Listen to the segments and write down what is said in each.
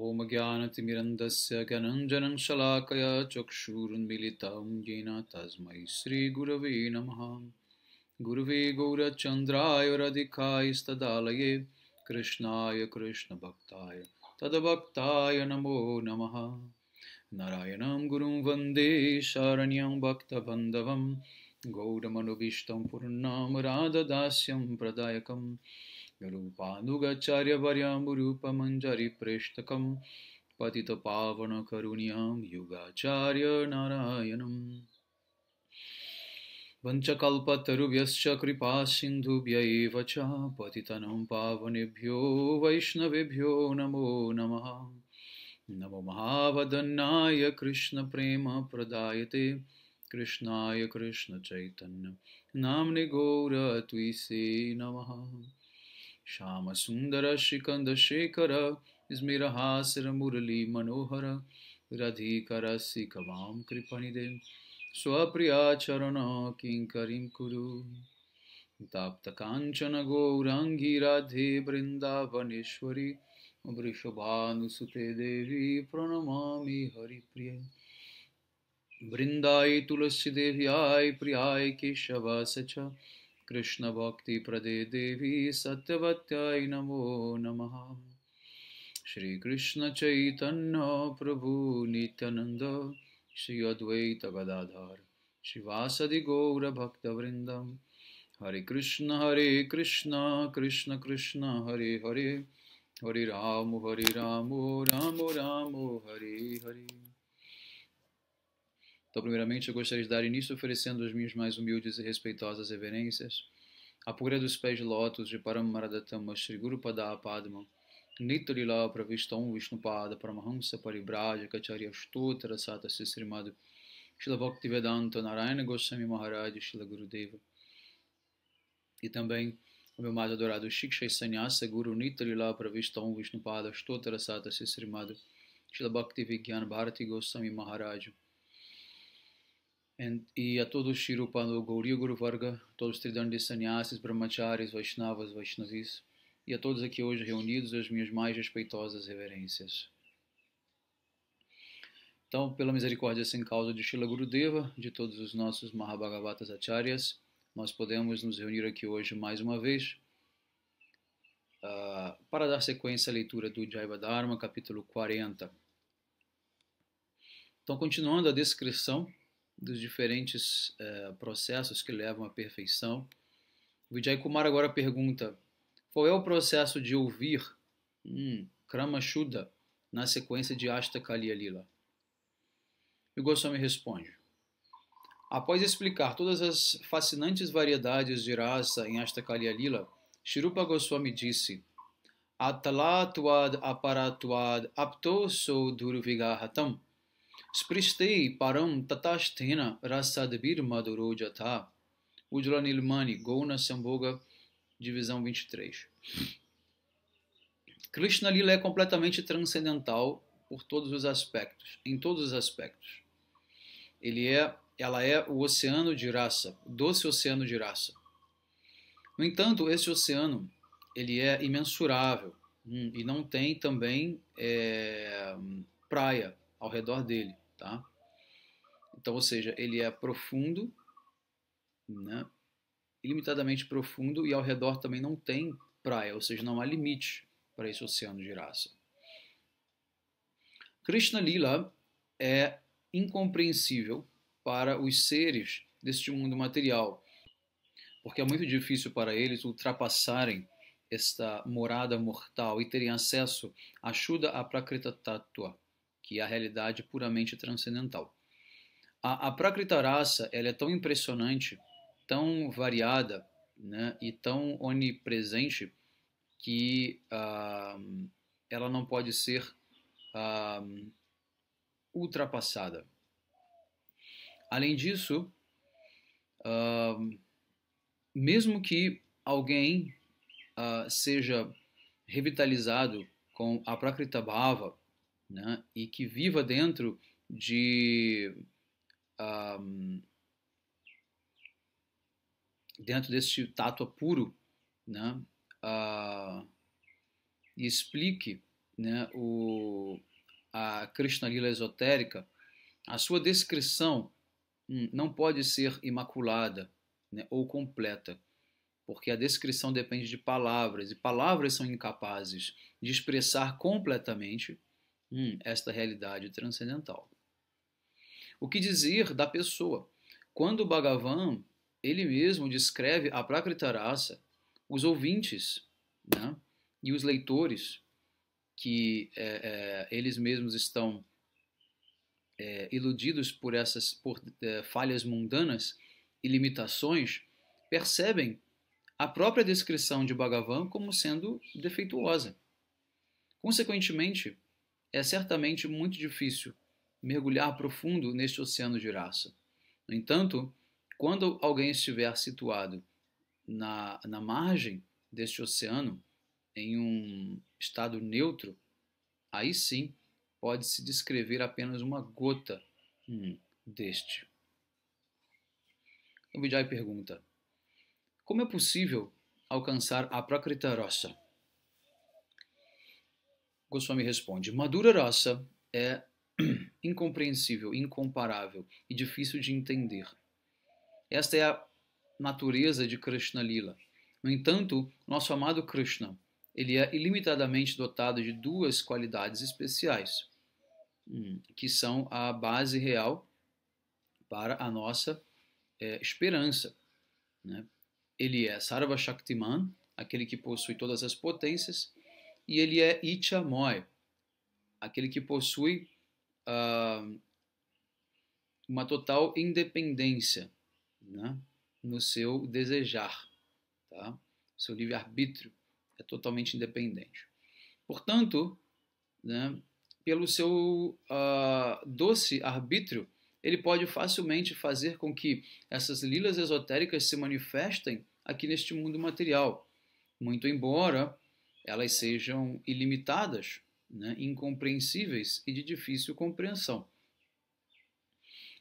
ॐ ज्ञानतिमिरन्दस्य ज्ञानञ्जनं शलाकय चक्षुरुन्मिलितं येन तस्मै श्रीगुरवे नमः गुरवे रधिकायस्तदालये कृष्णाय कृष्णभक्ताय तद्भक्ताय नमो नमः नारायणं गुरुं वन्दे शरण्यं भक्तबन्धवं गौरमनुभीष्टं राधदास्यं प्रदायकम् निरूपानुगाचार्यवर्याम्बुरूपमञ्जरिप्रेष्टकं पतितपावनकरुण्यां युगाचार्यनारायणम् पञ्चकल्पतरुभ्यश्च कृपासिन्धुभ्यैव च पतितनं पावनेभ्यो वैष्णवेभ्यो नमो नमः नमो महावदन्नाय कृष्णप्रेमप्रदायते कृष्णाय कृष्णचैतन्य नाम्नि गौरत्विसे नमः श्याम सुंदर शेखर श्यामसुन्दर श्रीकन्दशेखर मुरली मनोहर रधिकरसिकवां स्वप्रिया चरण किङ्करीं कुरु कांचन गौरांगी राधे वृंदावनेश्वरी वृषभानुसुते देवी प्रणमामि हरिप्रिय वृन्दाय तुलसीदेव्याय प्रियाय केशवास प्रदे देवी सत्यवत्याय नमो नमः प्रभु नित्यानंद श्री अद्वैतगदाधर श्रीवासदि गौरभक्तवृन्दं हरे कृष्ण हरे कृष्ण कृष्ण कृष्ण हरे हरे हरे राम हरे राम राम राम हरे हरे Então, primeiramente, eu gostaria de dar início oferecendo as minhas mais humildes e respeitosas reverências à pura dos pés de lótus de Paramaradatama Sri Guru Padapadma, Nitalila Pravistam Vishnupada Paramahamsa Paribraja Kacharya Stutra Sata Sisrimadu Shila Bhaktivedanta Narayana Goswami Maharaj Shila Gurudeva e também o meu mais adorado Shiksha Sanyasa Guru Nitalila Pravistam Vishnupada Stutra Sata Sisrimadu Shila Bhakti Bharati Goswami Maharaj e a todos Shirupando Gauri Guru Varga, todos tridandi Sannyasis, Brahmacharis, Vaishnavas, Vaishnavis, e a todos aqui hoje reunidos, as minhas mais respeitosas reverências. Então, pela misericórdia sem causa de Shila Gurudeva, de todos os nossos Mahabhagavatas Acharyas, nós podemos nos reunir aqui hoje mais uma vez uh, para dar sequência à leitura do Jaiva Dharma, capítulo 40. Então, continuando a descrição dos diferentes eh, processos que levam à perfeição. Vijay Kumar agora pergunta: qual é o processo de ouvir hum, Krama Shuddha na sequência de Ashtakaliya Lila? E Goswami responde: Após explicar todas as fascinantes variedades de raça em Ashtakaliya Lila, Shirupa Goswami disse: Atalatuad aparatuad apto so Spristei param tatasthena rasadbir maduro jatha. Ujla Nilmani, Gouna Sambhoga, divisão 23. Krishna Lila é completamente transcendental por todos os aspectos, em todos os aspectos. Ele é, ela é o oceano de raça, doce oceano de raça. No entanto, esse oceano ele é imensurável hum, e não tem também é, praia ao redor dele, tá? Então, ou seja, ele é profundo, né? ilimitadamente profundo e ao redor também não tem praia, ou seja, não há limite para esse oceano de raça. Krishna Lila é incompreensível para os seres deste mundo material, porque é muito difícil para eles ultrapassarem esta morada mortal e terem acesso à Shuddha Aprakrita Tattva, que é a realidade puramente transcendental. A, a Prakrita Rasa ela é tão impressionante, tão variada né, e tão onipresente que uh, ela não pode ser uh, ultrapassada. Além disso, uh, mesmo que alguém ah, seja revitalizado com a Prakrita Bhava, né, e que viva dentro de um, dentro deste tátua puro, né, uh, e explique né, o, a Krishna Lila esotérica, a sua descrição hum, não pode ser imaculada né, ou completa, porque a descrição depende de palavras, e palavras são incapazes de expressar completamente hum, esta realidade transcendental. O que dizer da pessoa? Quando o Bhagavan, ele mesmo descreve a Prakritarasa, os ouvintes né, e os leitores, que é, é, eles mesmos estão é, iludidos por essas por, é, falhas mundanas e limitações, percebem a própria descrição de Bhagavan como sendo defeituosa. Consequentemente, é certamente muito difícil mergulhar profundo neste oceano de raça. No entanto, quando alguém estiver situado na, na margem deste oceano, em um estado neutro, aí sim pode-se descrever apenas uma gota hum, deste. O Vijay pergunta: Como é possível alcançar a Prakrita Rosa? Goswami responde: Madura Rasa é incompreensível, incomparável e difícil de entender. Esta é a natureza de Krishna Lila. No entanto, nosso amado Krishna, ele é ilimitadamente dotado de duas qualidades especiais, hum, que são a base real para a nossa é, esperança. Né? Ele é Sarva Shaktiman, aquele que possui todas as potências, e ele é Ichamoy, aquele que possui uh, uma total independência né, no seu desejar. Tá? Seu livre-arbítrio é totalmente independente. Portanto, né, pelo seu uh, doce arbítrio, ele pode facilmente fazer com que essas lilas esotéricas se manifestem aqui neste mundo material. Muito embora elas sejam ilimitadas, né, incompreensíveis e de difícil compreensão.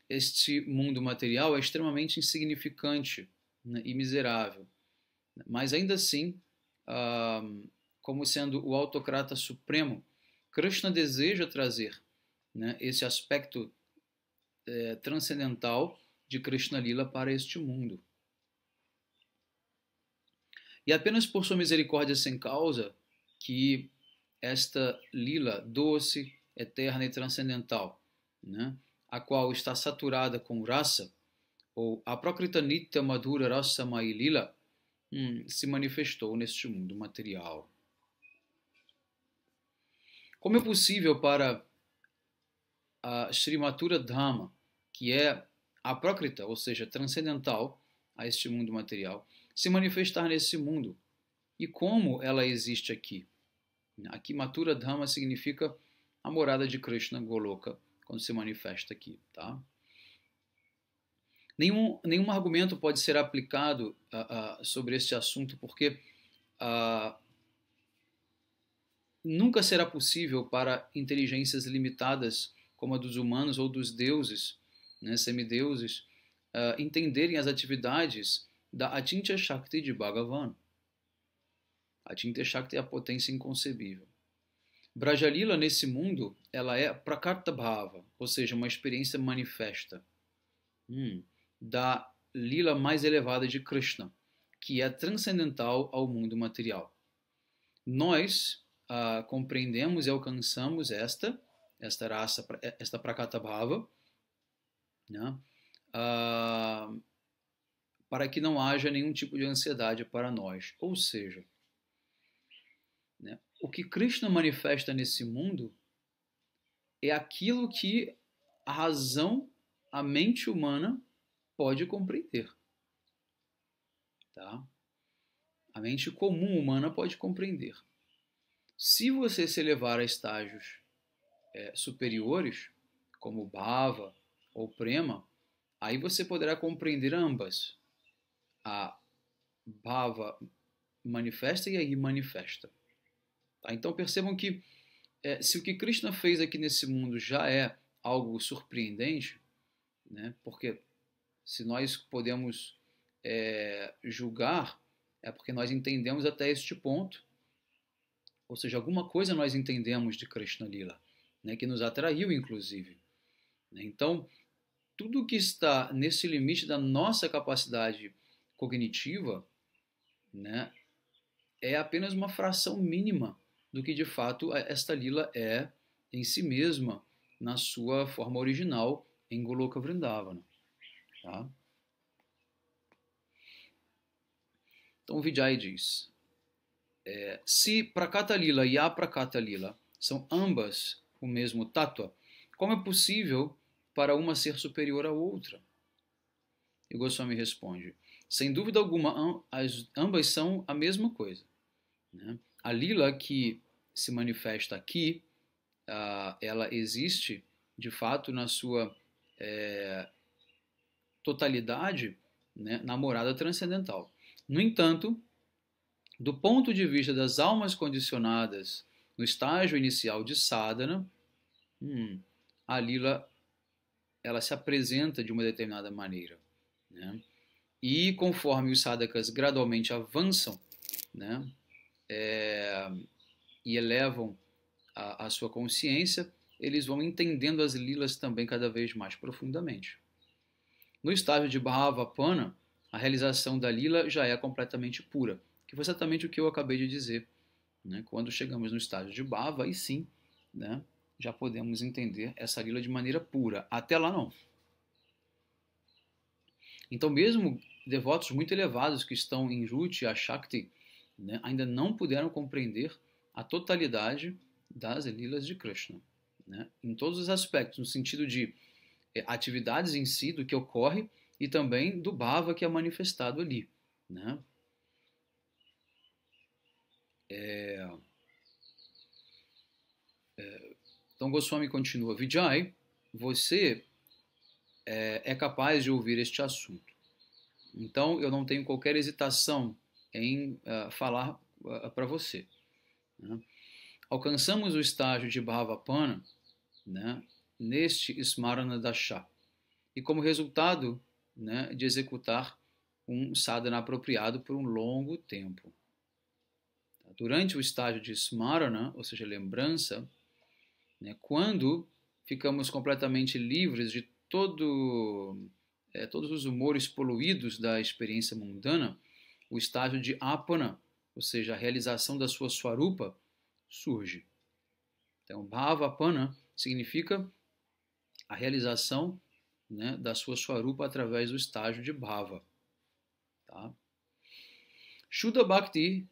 Este mundo material é extremamente insignificante né, e miserável, mas ainda assim, ah, como sendo o autocrata supremo, Krishna deseja trazer né, esse aspecto é, transcendental de Krishna Lila para este mundo. E apenas por sua misericórdia sem causa que esta lila doce, eterna e transcendental, né, a qual está saturada com raça, ou a Prakritanitya Madhura Rasa Mai Lila, hum, se manifestou neste mundo material. Como é possível para a Srimatura Dhamma, que é apócrita, ou seja, transcendental a este mundo material, se manifestar nesse mundo. E como ela existe aqui? Aqui, Matura Dhamma significa a morada de Krishna Goloka, quando se manifesta aqui. Tá? Nenhum, nenhum argumento pode ser aplicado uh, uh, sobre esse assunto, porque uh, nunca será possível para inteligências limitadas, como a dos humanos ou dos deuses, né, semideuses, entenderem as atividades da Achintya Shakti de Bhagavan. Achintya Shakti é a potência inconcebível. Brajalila, nesse mundo, ela é Prakarta Bhava, ou seja, uma experiência manifesta hum, da lila mais elevada de Krishna, que é transcendental ao mundo material. Nós ah, compreendemos e alcançamos esta, esta raça, esta Prakata Bhava, né? ah, para que não haja nenhum tipo de ansiedade para nós. Ou seja, né, o que Krishna manifesta nesse mundo é aquilo que a razão, a mente humana pode compreender. Tá? A mente comum humana pode compreender. Se você se elevar a estágios é, superiores, como Bhava ou Prema, aí você poderá compreender ambas a bhava manifesta e aí manifesta. Tá? Então percebam que é, se o que Krishna fez aqui nesse mundo já é algo surpreendente, né? porque se nós podemos é, julgar, é porque nós entendemos até este ponto, ou seja, alguma coisa nós entendemos de Krishna Lila, né? que nos atraiu inclusive. Né? Então, tudo que está nesse limite da nossa capacidade cognitiva né, é apenas uma fração mínima do que de fato esta lila é em si mesma, na sua forma original em Goloka Vrindavana. Tá? Então Vijay diz, é, se Prakata Lila e Aprakata Lila são ambas o mesmo tatua, como é possível para uma ser superior à outra? E Goswami responde, sem dúvida alguma, ambas são a mesma coisa. Né? A lila que se manifesta aqui, ela existe de fato na sua é, totalidade né, na morada transcendental. No entanto, do ponto de vista das almas condicionadas no estágio inicial de sadhana, hum, a lila ela se apresenta de uma determinada maneira. Né? E conforme os sadhakas gradualmente avançam né, é, e elevam a, a sua consciência, eles vão entendendo as lilas também cada vez mais profundamente. No estágio de Bhavapana, a realização da lila já é completamente pura, que foi exatamente o que eu acabei de dizer. Né? Quando chegamos no estágio de Bhava, e sim, né, já podemos entender essa lila de maneira pura. Até lá não. Então, mesmo devotos muito elevados que estão em Ruti, a Shakti, né, ainda não puderam compreender a totalidade das Lilas de Krishna. Né, em todos os aspectos, no sentido de é, atividades em si, do que ocorre, e também do bhava que é manifestado ali. Né? é, é então Goswami continua, Vijay, você é, é capaz de ouvir este assunto. Então, eu não tenho qualquer hesitação em uh, falar uh, eh, para você. Né? Alcançamos o estágio de Bhavapana né, neste Smarana Dasha, e como resultado né, de executar um sadhana apropriado por um longo tempo. Tá? Durante o estágio de Smarana, ou seja, lembrança, né, quando ficamos completamente livres de todo é, todos os humores poluídos da experiência mundana, o estágio de apana, ou seja, a realização da sua swarupa, surge. Então, bhava apana significa a realização né, da sua swarupa através do estágio de bhava. Tá? Shuddha Bhakti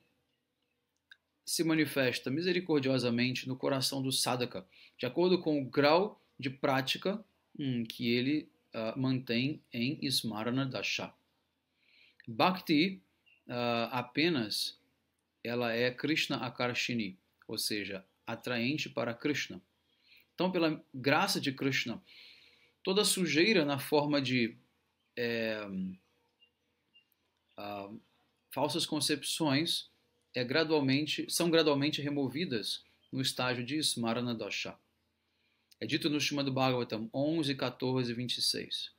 se manifesta misericordiosamente no coração do sadhaka, de acordo com o grau de prática hum, que ele uh, mantém em Smarana Dasha. Bhakti uh, apenas ela é Krishna Akarshini, ou seja, atraente para Krishna. Então, pela graça de Krishna, toda sujeira na forma de é, uh, falsas concepções é gradualmente, são gradualmente removidas no estágio de Smarana Dasha. É dito no Shrimad Bhagavatam 11, 14 e 26.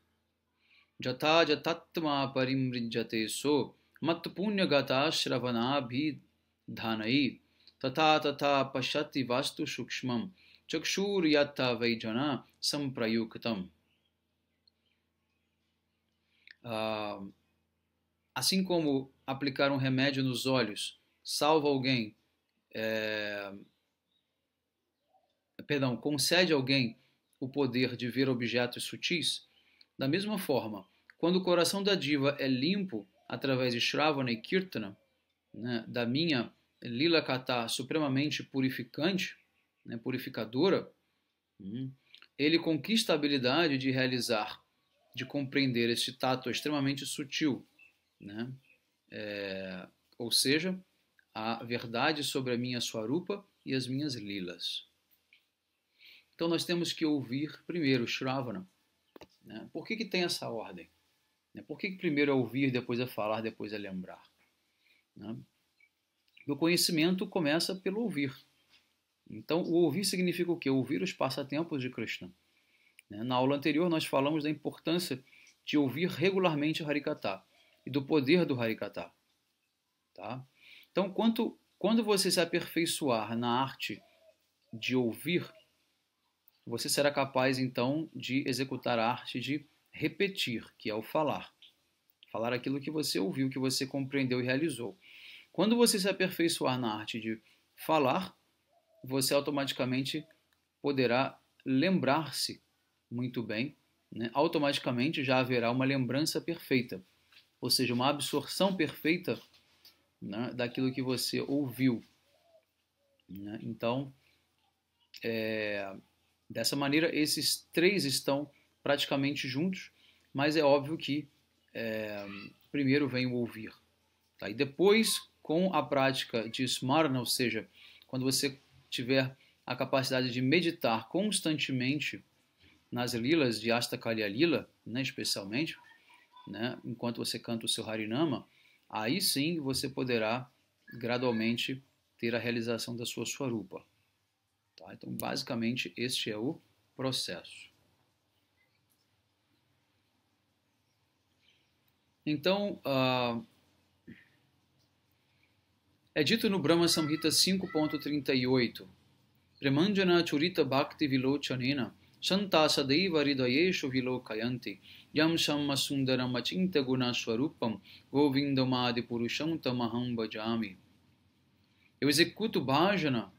Jata jatatma parimrijyate so matpunyagata shravanabhi dhanai tata tata pashati vastu sukshmam chakshur yatta vejana samprayuktam. Uh, assim como aplicar um remédio nos olhos salva alguém é, perdão, concede a alguém o poder de ver objetos sutis, da mesma forma, quando o coração da diva é limpo através de Shravana e Kirtana, né, da minha Lila Kata supremamente purificante, né, purificadora, hum, ele conquista a habilidade de realizar, de compreender esse tato extremamente sutil. Né? É, ou seja, a verdade sobre a minha Swarupa e as minhas Lilas. Então nós temos que ouvir primeiro, Shravana. Né? Por que, que tem essa ordem? Né? Por que, que primeiro é ouvir, depois é falar, depois é lembrar? Né? O conhecimento começa pelo ouvir. Então, o ouvir significa o quê? Ouvir os passatempos de Krishna. Né? Na aula anterior, nós falamos da importância de ouvir regularmente o Harikata e do poder do Harikata. Tá? Então, quanto, quando você se aperfeiçoar na arte de ouvir, você será capaz então de executar a arte de repetir, que é o falar. Falar aquilo que você ouviu, que você compreendeu e realizou. Quando você se aperfeiçoar na arte de falar, você automaticamente poderá lembrar-se muito bem, né? automaticamente já haverá uma lembrança perfeita, ou seja, uma absorção perfeita né? daquilo que você ouviu. Né? Então, é, Dessa maneira, esses três estão praticamente juntos, mas é óbvio que é, primeiro vem o ouvir. Tá? E depois, com a prática de smarana, ou seja, quando você tiver a capacidade de meditar constantemente nas lilas de Astakalya Lila, né, especialmente, né, enquanto você canta o seu Harinama, aí sim você poderá gradualmente ter a realização da sua Swarupa. Tá? Então, basicamente, este é o processo. Então, uh, é dito no Brahma Samhita 5.38, Premanjana Churita Bhakti Vilochanena Santasadaiva Hridayeshu Vilokayanti Yam Shamma Sundaram Achinta Gunaswarupam Govindamadi Purusham Tamaham Bhajami Eu executo bhajana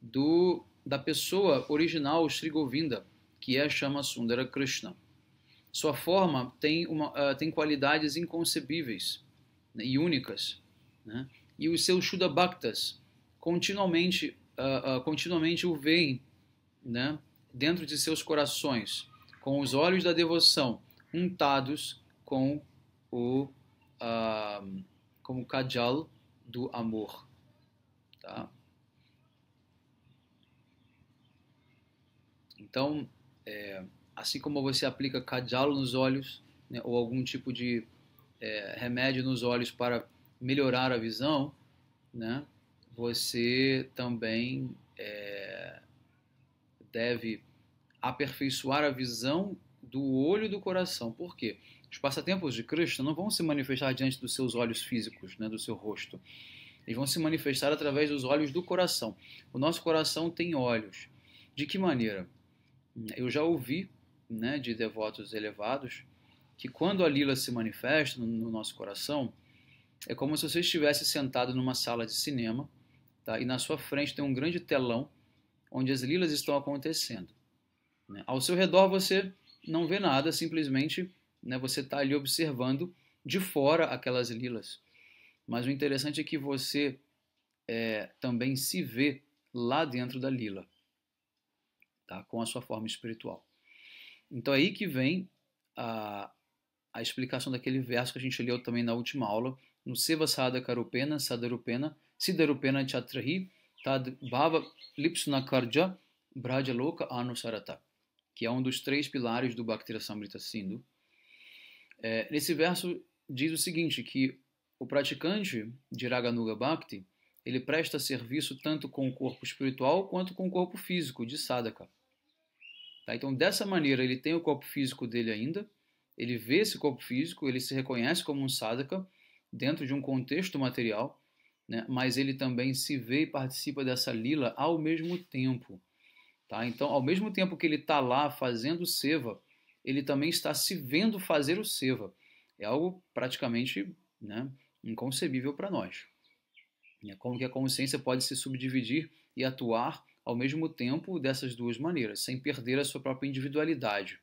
do da pessoa original Sri Govinda, que é a chama Sundara Krishna. Sua forma tem, uma, uh, tem qualidades inconcebíveis né, e únicas. Né? E os seus Shuddha Bhaktas continuamente, uh, uh, continuamente o veem né, dentro de seus corações, com os olhos da devoção untados com o, uh, com o kajal do amor. Tá? Então, é, assim como você aplica cajalo nos olhos, né, ou algum tipo de é, remédio nos olhos para melhorar a visão, né, você também é, deve aperfeiçoar a visão do olho e do coração. Por quê? Os passatempos de Cristo não vão se manifestar diante dos seus olhos físicos, né, do seu rosto. Eles vão se manifestar através dos olhos do coração. O nosso coração tem olhos. De que maneira? Eu já ouvi né, de devotos elevados que quando a lila se manifesta no nosso coração, é como se você estivesse sentado numa sala de cinema tá, e na sua frente tem um grande telão onde as lilas estão acontecendo. Né? Ao seu redor você não vê nada, simplesmente né, você está ali observando de fora aquelas lilas. Mas o interessante é que você é, também se vê lá dentro da lila tá? com a sua forma espiritual. Então é aí que vem a, a explicação daquele verso que a gente leu também na última aula, no Seva Sadarupena, Sadarupena, Sidarupena Chatrahi, Tad Bhava Lipsunakarja Brajaloka Anusarata, que é um dos três pilares do Bhaktira Samrita Sindhu. É, nesse verso diz o seguinte, que o praticante de Raganuga Bhakti, ele presta serviço tanto com o corpo espiritual quanto com o corpo físico de Sadaka Tá? Então, dessa maneira, ele tem o corpo físico dele ainda, ele vê esse corpo físico, ele se reconhece como um sadhaka dentro de um contexto material, né? mas ele também se vê e participa dessa lila ao mesmo tempo. Tá? Então, ao mesmo tempo que ele está lá fazendo seva, ele também está se vendo fazer o seva. É algo praticamente né, inconcebível para nós. É como que a consciência pode se subdividir e atuar ao mesmo tempo dessas duas maneiras, sem perder a sua própria individualidade.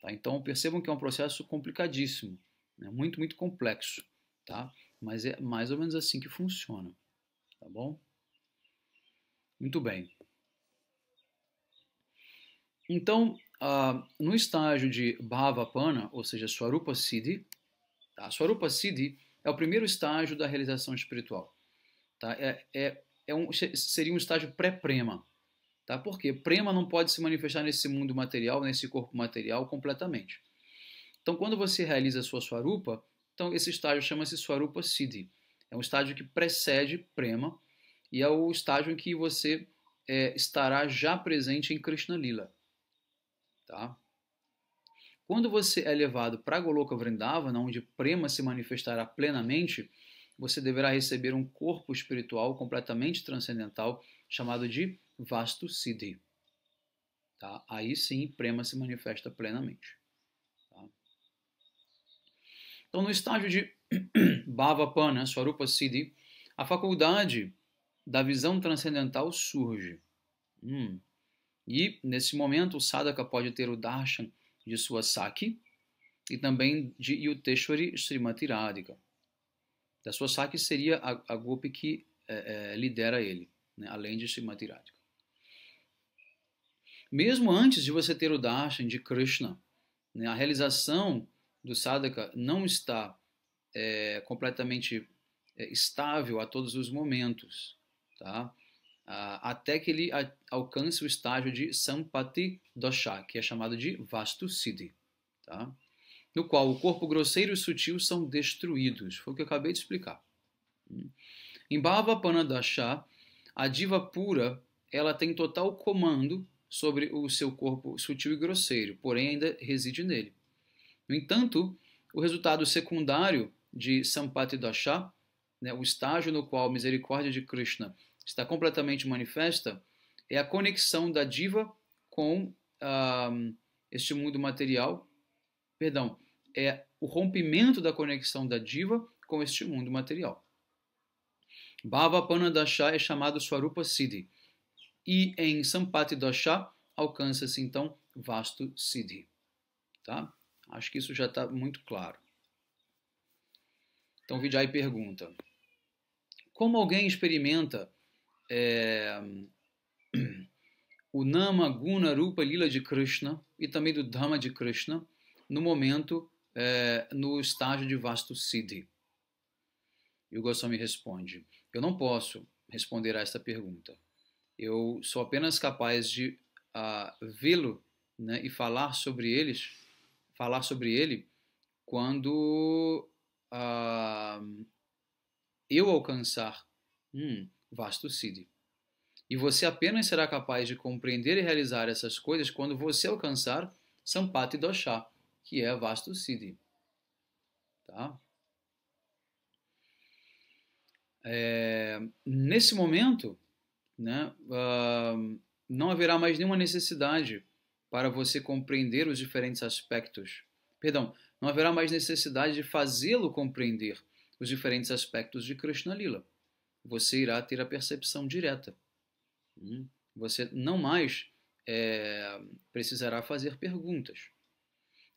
Tá? Então percebam que é um processo complicadíssimo, né? muito, muito complexo, tá? mas é mais ou menos assim que funciona. Tá bom? Muito bem. Então, uh, no estágio de Bhavapana, ou seja, Swarupa Siddhi, tá? Swarupa Siddhi é o primeiro estágio da realização espiritual. Tá? É, é é um, seria um estágio pré-prema. Tá? Porque prema não pode se manifestar nesse mundo material, nesse corpo material completamente. Então, quando você realiza a sua swarupa, então esse estágio chama-se swarupa siddhi. É um estágio que precede prema e é o estágio em que você é, estará já presente em Krishna Lila. Tá? Quando você é levado para Goloka Vrindavana, onde prema se manifestará plenamente, você deverá receber um corpo espiritual completamente transcendental chamado de Vastu Siddhi. Tá? Aí sim, Prema se manifesta plenamente. Tá? Então, no estágio de Bhavapana, né, Swarupa Siddhi, a faculdade da visão transcendental surge. Hum. E, nesse momento, o sadhaka pode ter o darshan de sua Saki e também de Yuteshwari Srimati Radhika da sua Saki seria a, a Gopi que é, é, lidera ele, né? além de Srimati Radhika. Mesmo antes de você ter o darshan de Krishna, né? a realização do sadhaka não está é, completamente estável a todos os momentos, tá? até que ele alcance o estágio de Sampati Dosha, que é chamado de Vastu Siddhi. Tá? no qual o corpo grosseiro e sutil são destruídos. Foi o que eu acabei de explicar. Em Bhava Panadasha, a diva pura ela tem total comando sobre o seu corpo sutil e grosseiro, porém ainda reside nele. No entanto, o resultado secundário de Sampati Dasha, né, o estágio no qual a misericórdia de Krishna está completamente manifesta, é a conexão da diva com ah, este mundo material, perdão, é o rompimento da conexão da diva com este mundo material. Bhava Panadasha é chamado Swarupa Siddhi e em Sampati Dasha alcança-se então Vasto Siddhi. Tá? Acho que isso já está muito claro. Então Vijay pergunta, como alguém experimenta é, o Nama, Guna, Rupa, Lila de Krishna e também do Dhamma de Krishna no momento é, no estágio de Vasto Siddhi? E o Goswami responde: Eu não posso responder a esta pergunta. Eu sou apenas capaz de uh, vê-lo né, e falar sobre eles, falar sobre ele quando uh, eu alcançar hum, Vasto Siddhi. E você apenas será capaz de compreender e realizar essas coisas quando você alcançar Sampati Dosha, que é Vastu Siddhi. Tá? É, nesse momento, né, uh, não haverá mais nenhuma necessidade para você compreender os diferentes aspectos. Perdão, não haverá mais necessidade de fazê-lo compreender os diferentes aspectos de Krishna Lila. Você irá ter a percepção direta. Hum? Você não mais é, precisará fazer perguntas.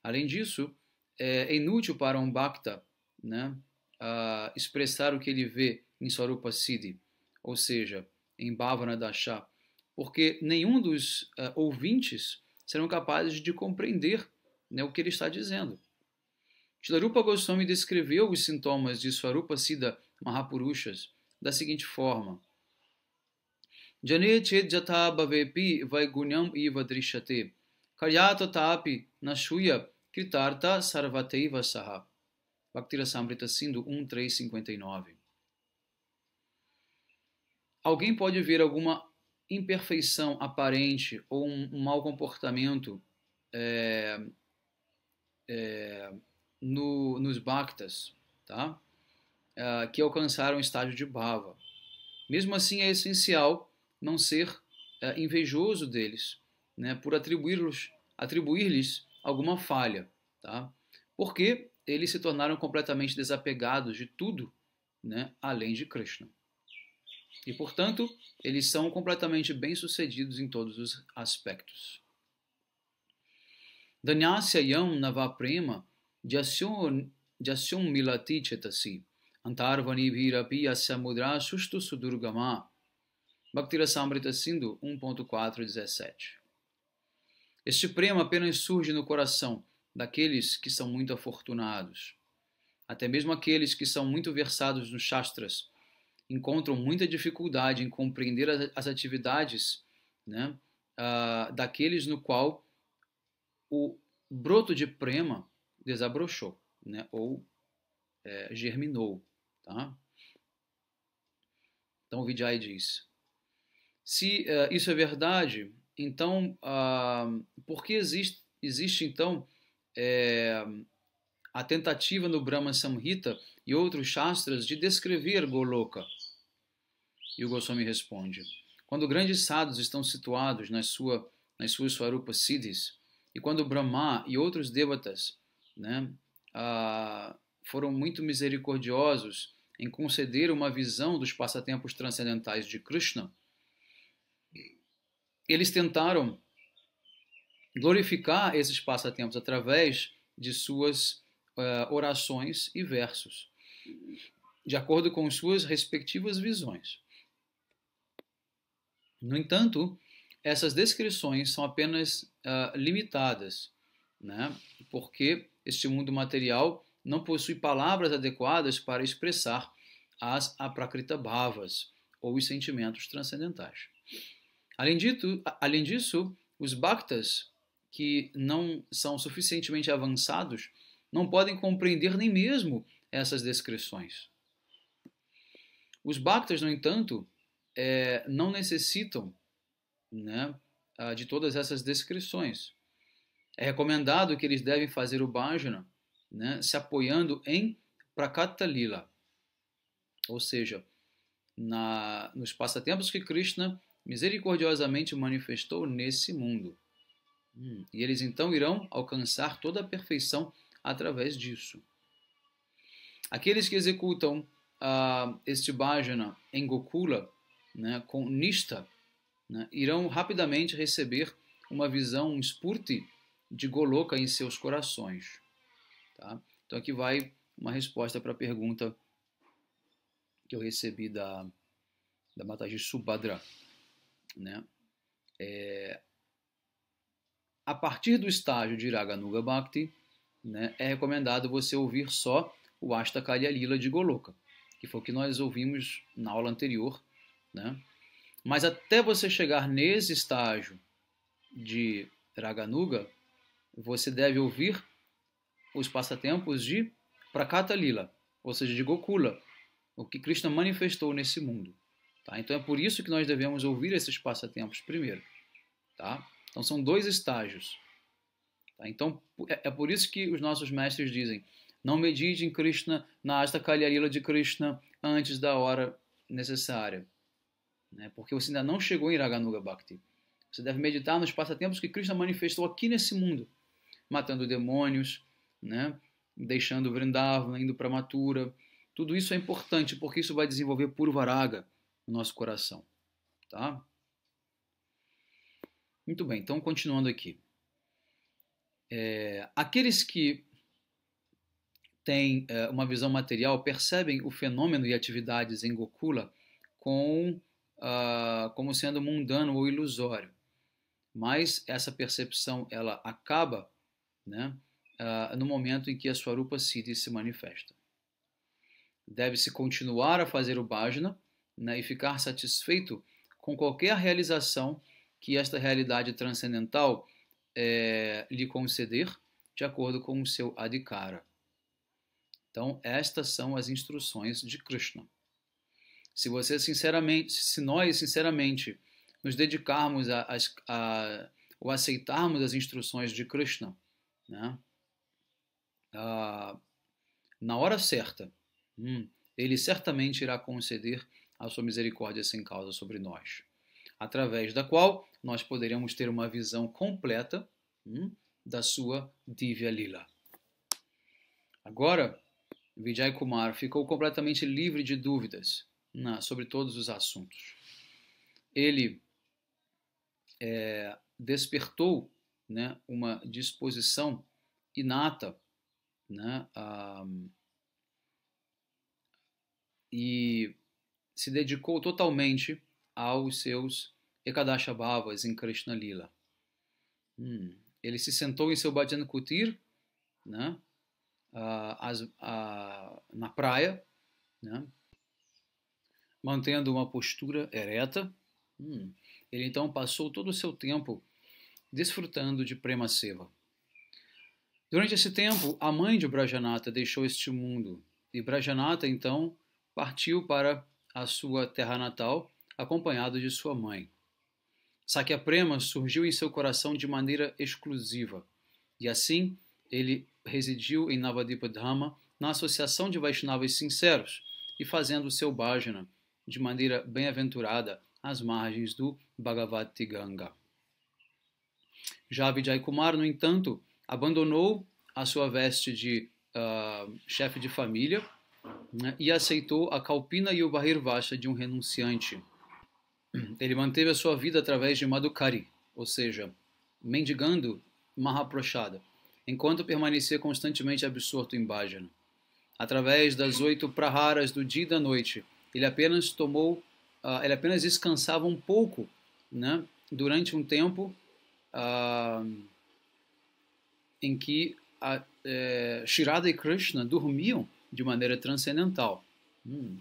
Além disso, é, é inútil para um Bhakta né, uh, expressar o que ele vê em Swarupa Siddhi, ou seja, em Bhavana Dasha, porque nenhum dos uh, ouvintes serão capazes de compreender né, o que ele está dizendo. Chidarupa Goswami descreveu os sintomas de Swarupa Siddha Mahapurushas da seguinte forma. Jane chet jatha bhavepi vaigunyam iva drishate tapi Nashuya Kritarta Sarvateva Saha. Bhaktira Samrita Sindhu 1359. Alguém pode ver alguma imperfeição aparente ou um, mau comportamento é, é, no, nos Bhaktas, tá? É, que alcançaram o estágio de Bhava. Mesmo assim, é essencial não ser é, invejoso deles né, por atribuí-los, atribuir-lhes alguma falha, tá? Porque eles se tornaram completamente desapegados de tudo, né, além de Krishna. E portanto, eles são completamente bem-sucedidos em todos os aspectos. Danyasya yam navaprema jasyam milati chetasi antarvani asya mudra sustu sudurgama bhaktirasamrita Samrita Sindhu 1.417 esse prêmio apenas surge no coração daqueles que são muito afortunados. Até mesmo aqueles que são muito versados nos Shastras encontram muita dificuldade em compreender as atividades né, uh, daqueles no qual o broto de prema desabrochou, né, ou é, germinou. Tá? Então, o Vijay diz: se uh, isso é verdade, então, ah, por que existe, existe então é, a tentativa no Brahma Samhita e outros Shastras de descrever Goloka? E o Goswami responde, quando grandes sadhus estão situados na sua, nas suas Swarupa Siddhis, e quando Brahma e outros devatas né, ah, foram muito misericordiosos em conceder uma visão dos passatempos transcendentais de Krishna, eles tentaram glorificar esses passatempos através de suas uh, orações e versos, de acordo com suas respectivas visões. No entanto, essas descrições são apenas uh, limitadas, né? porque este mundo material não possui palavras adequadas para expressar as aprakrita bhavas, ou os sentimentos transcendentais. Além, dito, além disso, os bhaktas, que não são suficientemente avançados, não podem compreender nem mesmo essas descrições. Os bhaktas, no entanto, é, não necessitam né, de todas essas descrições. É recomendado que eles devem fazer o bhajana né, se apoiando em prakatalila, ou seja, na, nos passatempos que Krishna misericordiosamente manifestou nesse mundo. Hum, e eles então irão alcançar toda a perfeição através disso. Aqueles que executam uh, este bhajana em Gokula, né, com Nista, né, irão rapidamente receber uma visão, um spurti de Goloka em seus corações. Tá? Então aqui vai uma resposta para a pergunta que eu recebi da, da Mataji Subhadra. Né? É, a partir do estágio de Raganuga Bhakti, né, é recomendado você ouvir só o Ashtakarya Lila de Goloka, que foi o que nós ouvimos na aula anterior. Né? Mas até você chegar nesse estágio de Raganuga, você deve ouvir os passatempos de Prakata Lila, ou seja, de Gokula, o que Krishna manifestou nesse mundo. Tá? Então é por isso que nós devemos ouvir esses passatempos primeiro. Tá? Então são dois estágios. Tá? Então é, é por isso que os nossos mestres dizem: não medite em Krishna na asta kalyanila de Krishna antes da hora necessária, né? porque você ainda não chegou em Raganuga Bhakti. Você deve meditar nos passatempos que Krishna manifestou aqui nesse mundo, matando demônios, né? deixando Vrindavan, indo para Matura. Tudo isso é importante porque isso vai desenvolver puro Varaga no nosso coração, tá? Muito bem, então continuando aqui. É, aqueles que têm é, uma visão material percebem o fenômeno e atividades em Gokula com, ah, como sendo mundano ou ilusório. Mas essa percepção ela acaba né, ah, no momento em que a Swarupa Siddhi se manifesta. Deve-se continuar a fazer o Bhajna né, e ficar satisfeito com qualquer realização que esta realidade transcendental é, lhe conceder, de acordo com o seu adhikara. Então, estas são as instruções de Krishna. Se você sinceramente, se nós sinceramente nos dedicarmos a, a, a ou aceitarmos as instruções de Krishna, né? Ah, na hora certa, hum, ele certamente irá conceder a sua misericórdia sem causa sobre nós, através da qual nós poderíamos ter uma visão completa hum, da sua Divya Lila. Agora, Vijay Kumar ficou completamente livre de dúvidas na, sobre todos os assuntos. Ele é, despertou né, uma disposição inata né, e se dedicou totalmente aos seus Bhavas em Krishna Lila. Hum. Ele se sentou em seu Bhajan Kutir, né? ah, as, ah, na praia, né? mantendo uma postura ereta. Hum. Ele então passou todo o seu tempo desfrutando de Prema Seva. Durante esse tempo, a mãe de Brajanata deixou este mundo e Brajanata então partiu para à sua terra natal, acompanhado de sua mãe. Saqueprema surgiu em seu coração de maneira exclusiva, e assim ele residiu em Navadipadhama na Associação de Vaishnavas Sinceros e fazendo seu bhajana de maneira bem-aventurada às margens do Bhagavati Ganga. Já Kumar, no entanto, abandonou a sua veste de uh, chefe de família né, e aceitou a Kalpina e o Bahirvasha de um renunciante. Ele manteve a sua vida através de Madhukari, ou seja, mendigando Mahaprachada, enquanto permanecia constantemente absorto em Bhajana. Através das oito praharas do dia e da noite, ele apenas tomou, uh, ele apenas descansava um pouco, né, durante um tempo uh, em que a, eh, Shirada e Krishna dormiam de maneira transcendental. Hum.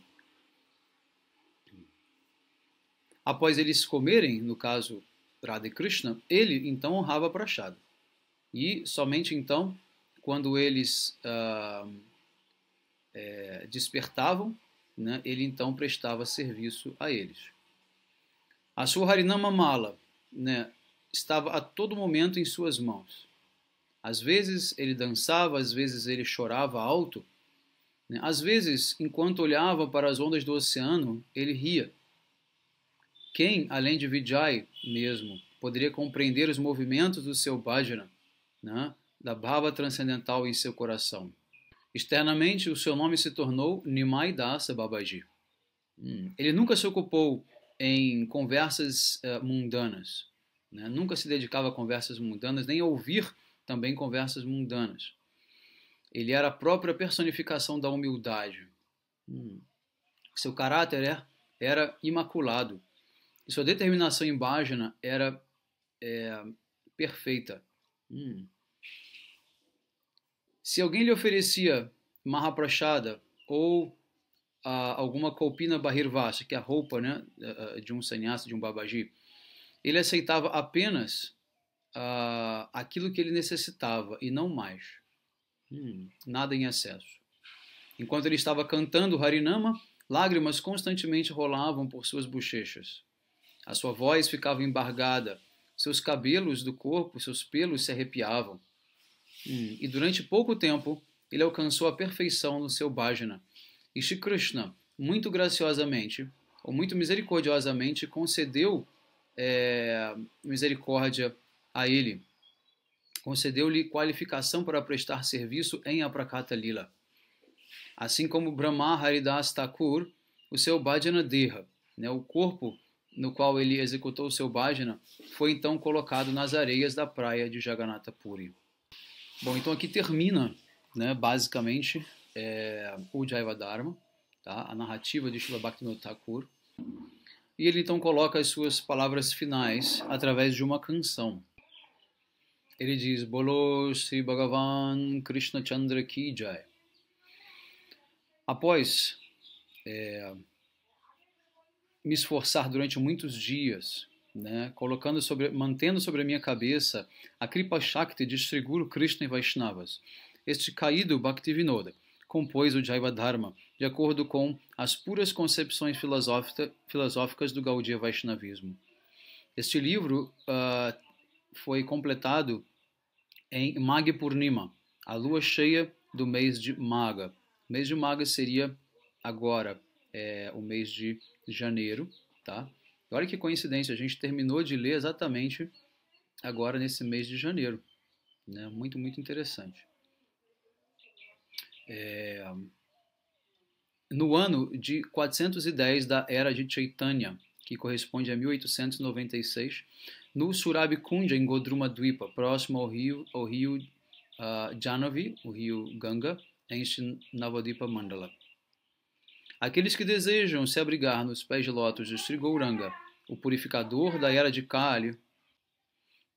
Após eles comerem, no caso Radha Krishna, ele então honrava Prachada. E somente então, quando eles ah, é, despertavam, né, ele então prestava serviço a eles. A sua Harinama Mala né, estava a todo momento em suas mãos. Às vezes ele dançava, às vezes ele chorava alto, né? Às vezes, enquanto olhava para as ondas do oceano, ele ria. Quem, além de Vijay mesmo, poderia compreender os movimentos do seu bhajana, né? da bhava transcendental em seu coração? Externamente, o seu nome se tornou Nimai Dasa Babaji. Hum, ele nunca se ocupou em conversas uh, mundanas, né? nunca se dedicava a conversas mundanas, nem a ouvir também conversas mundanas. Ele era a própria personificação da humildade. Hum. Seu caráter era, é, era imaculado. E sua determinação imbágena era é, perfeita. Hum. Se alguém lhe oferecia Mahaprachada ou a, ah, alguma colpina bahirvasa, que é a roupa né, eh, de um sannyasa, de um babaji, ele aceitava apenas ah, aquilo que ele necessitava e não mais. Hum, nada em excesso. Enquanto ele estava cantando Harinama, lágrimas constantemente rolavam por suas bochechas. A sua voz ficava embargada, seus cabelos do corpo, seus pelos se arrepiavam. Hum, e durante pouco tempo, ele alcançou a perfeição no seu bhajana. E Shri Krishna, muito graciosamente, ou muito misericordiosamente, concedeu é, misericórdia a ele concedeu-lhe qualificação para prestar serviço em Aprakata Lila. Assim como Brahma Haridas Thakur, o seu Bhajana Deha, né, o corpo no qual ele executou o seu bhajana, foi então colocado nas areias da praia de Jagannatha Puri. Bom, então aqui termina, né, basicamente, é, o Jaiva Dharma, tá, a narrativa de Srila Bhaktivinoda Thakur, e ele então coloca as suas palavras finais através de uma canção. Ele diz: Bolo Sri Bhagavan Krishna Chandra Ki Jai. Após é, me esforçar durante muitos dias, né, colocando sobre, mantendo sobre a minha cabeça a Kripa Shakti de Sri Guru Krishna e Vaishnavas, este caído Bhaktivinoda compôs o Jaiva Dharma de acordo com as puras concepções filosófica, filosóficas do Gaudiya Vaishnavismo. Este livro uh, foi completado em Magha a lua cheia do mês de Maga. O mês de Maga seria agora é, o mês de janeiro, tá? E olha que coincidência, a gente terminou de ler exatamente agora nesse mês de janeiro. Né? Muito, muito interessante. É... No ano de 410 da era de Chaitanya, que corresponde a 1896, no Surabikundja, em Godruma Dwipa, próximo ao rio, ao rio uh, ah, Janavi, o rio Ganga, em Navadipa Mandala. Aqueles que desejam se abrigar nos pés de lótus de Sri Gauranga, o purificador da era de Kali,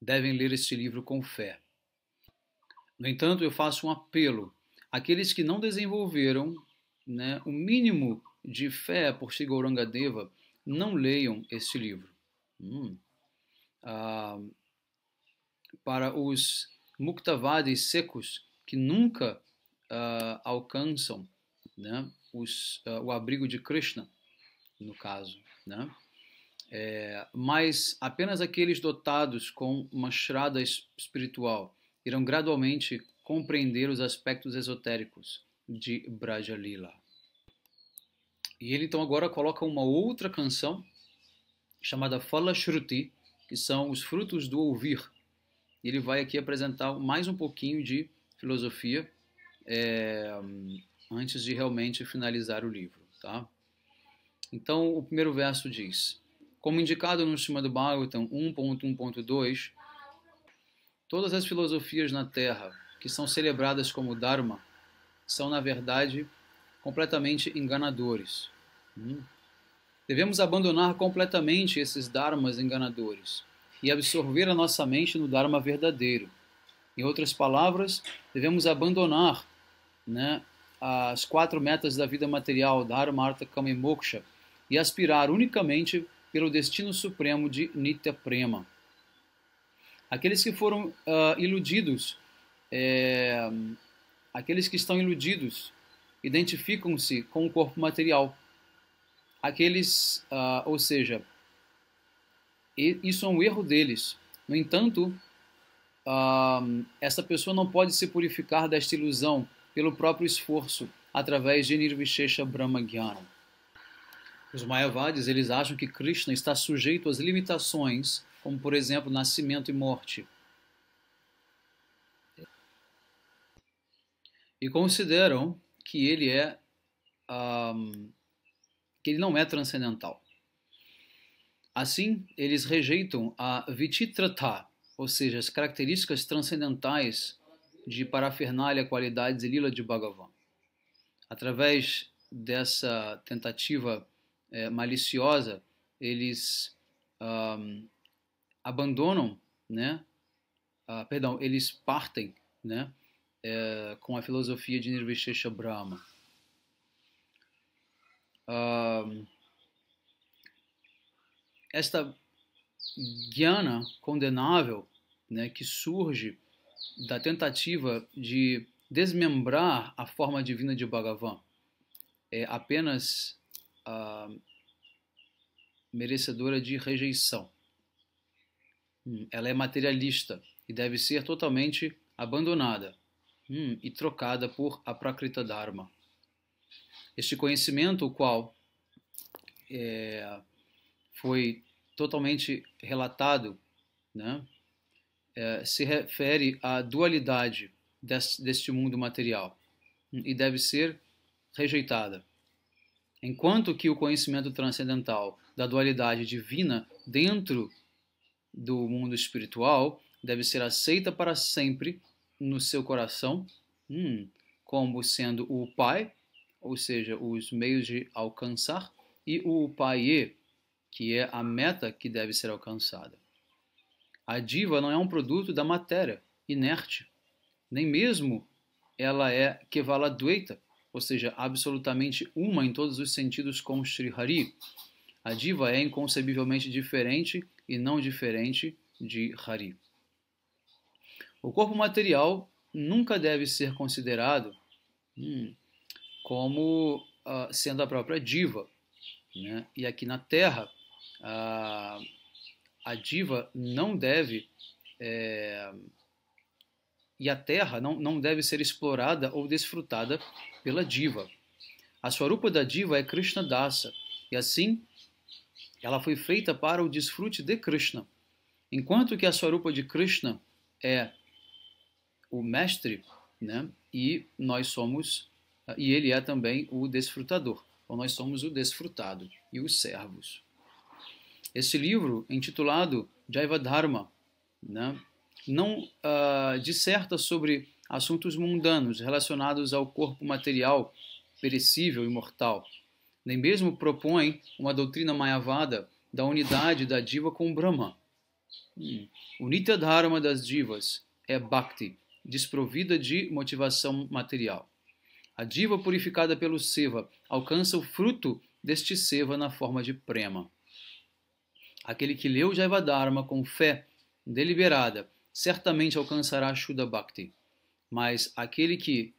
devem ler este livro com fé. No entanto, eu faço um apelo aqueles que não desenvolveram né, o mínimo de fé por Sri Gauranga Deva, não leiam este livro. Hum. Ah, para os muktavadis secos que nunca ah, alcançam né, os, ah, o abrigo de Krishna, no caso. Né? É, mas apenas aqueles dotados com uma shrada espiritual irão gradualmente compreender os aspectos esotéricos de Brajalila. E ele então agora coloca uma outra canção chamada Fala Shruti, que são os frutos do ouvir. Ele vai aqui apresentar mais um pouquinho de filosofia é, antes de realmente finalizar o livro. Tá? Então, o primeiro verso diz: Como indicado no Srimad Bhagavatam 1.1.2, todas as filosofias na Terra que são celebradas como Dharma são, na verdade, completamente enganadores. Hum? Devemos abandonar completamente esses dharmas enganadores e absorver a nossa mente no dharma verdadeiro. Em outras palavras, devemos abandonar né, as quatro metas da vida material, Dharma, Artha, Kama e Moksha, e aspirar unicamente pelo destino supremo de Nitya Prema. Aqueles que foram uh, iludidos, é, aqueles que estão iludidos, identificam-se com o corpo material aqueles, uh, ou seja, isso é um erro deles. No entanto, uh, essa pessoa não pode se purificar desta ilusão pelo próprio esforço através de Nirvishesha Brahma Gyanam. Os Mayavadis eles acham que Krishna está sujeito às limitações, como por exemplo nascimento e morte. E consideram que ele é um, ah, que ele não é transcendental. Assim, eles rejeitam a Vichitrata, ou seja, as características transcendentais de parafernália, qualidades e lila de Bhagavan. Através dessa tentativa é, maliciosa, eles um, abandonam, né? perdão, eles partem, né? É, com a filosofia de Nirvishesha Brahma uh, esta guiana condenável né, que surge da tentativa de desmembrar a forma divina de Bhagavan é apenas uh, merecedora de rejeição. Hum, ela é materialista e deve ser totalmente abandonada hum, e trocada por a Prakrita Dharma. Este conhecimento, o qual é, foi totalmente relatado, né, é, se refere à dualidade deste, deste mundo material e deve ser rejeitada. Enquanto que o conhecimento transcendental da dualidade divina dentro do mundo espiritual deve ser aceita para sempre no seu coração, hum, como sendo o Pai ou seja, os meios de alcançar, e o paiê, que é a meta que deve ser alcançada. A diva não é um produto da matéria, inerte, nem mesmo ela é dueta, ou seja, absolutamente uma em todos os sentidos com Sri Hari. A diva é inconcebivelmente diferente e não diferente de Hari. O corpo material nunca deve ser considerado hum, como uh, sendo a própria diva. Né? E aqui na Terra, uh, a diva não deve. É, e a terra não, não deve ser explorada ou desfrutada pela diva. A swarupa da diva é Krishna Dasa, e assim ela foi feita para o desfrute de Krishna. Enquanto que a swarupa de Krishna é o mestre, né, e nós somos e ele é também o desfrutador. Então nós somos o desfrutado e os servos. Esse livro, intitulado Jaivadharma, né, não uh, disserta sobre assuntos mundanos relacionados ao corpo material, perecível e mortal. Nem mesmo propõe uma doutrina mayavada da unidade da diva com Brahma. Hum. O Nitya Dharma das divas é Bhakti, desprovida de motivação material. A diva purificada pelo seva alcança o fruto deste seva na forma de prema. Aquele que leu Jaivadharma com fé deliberada certamente alcançará Shuddha Bhakti. Mas aquele que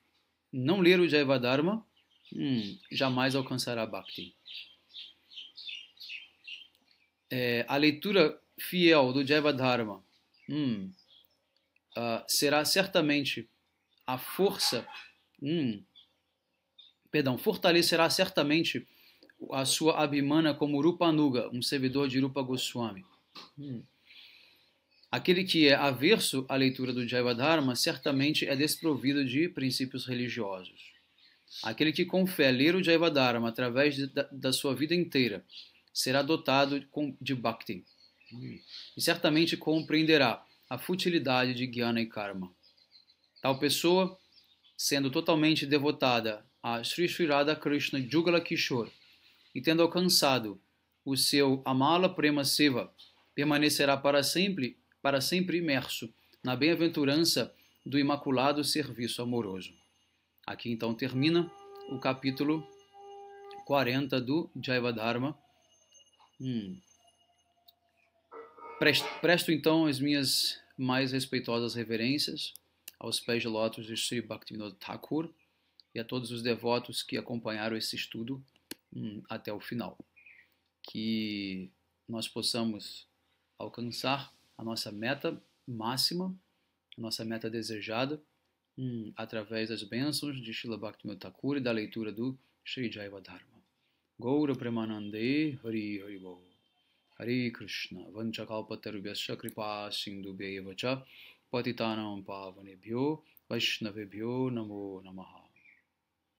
não ler o Jaivadharma hum, jamais alcançará Bhakti. É, a leitura fiel do Jaivadharma hum, uh, será certamente a força hum, perdão, fortalecerá certamente a sua abhimana como Rupanuga, um servidor de Rupa Goswami. Hum. Aquele que é averso à leitura do Jaivadharma certamente é desprovido de princípios religiosos. Aquele que com fé ler o Jaivadharma através de, da, da, sua vida inteira será dotado de Bhakti hum. e certamente compreenderá a futilidade de Jnana e Karma. Tal pessoa, sendo totalmente devotada a Sri Sri Radha Krishna Jugala Kishore e tendo alcançado o seu Amala Prema Seva, permanecerá para sempre, para sempre imerso na bem-aventurança do imaculado serviço amoroso. Aqui então termina o capítulo 40 do Jaivadharma. Hum. Presto, presto então as minhas mais respeitosas reverências aos pés de lótus de Sri Bhaktivinoda Thakur e a todos os devotos que acompanharam esse estudo hum, até o final. Que nós possamos alcançar a nossa meta máxima, a nossa meta desejada, hum, através das bênçãos de Srila Bhaktivinoda Thakur e da leitura do Sri Dharma. Gaura Premanande Hari Hari Bol. Hare Krishna, vanchakalpatarubhyascha kripa sindubhyeva cha patitanam pavanebhyo vaishnavebhyo namo namaha.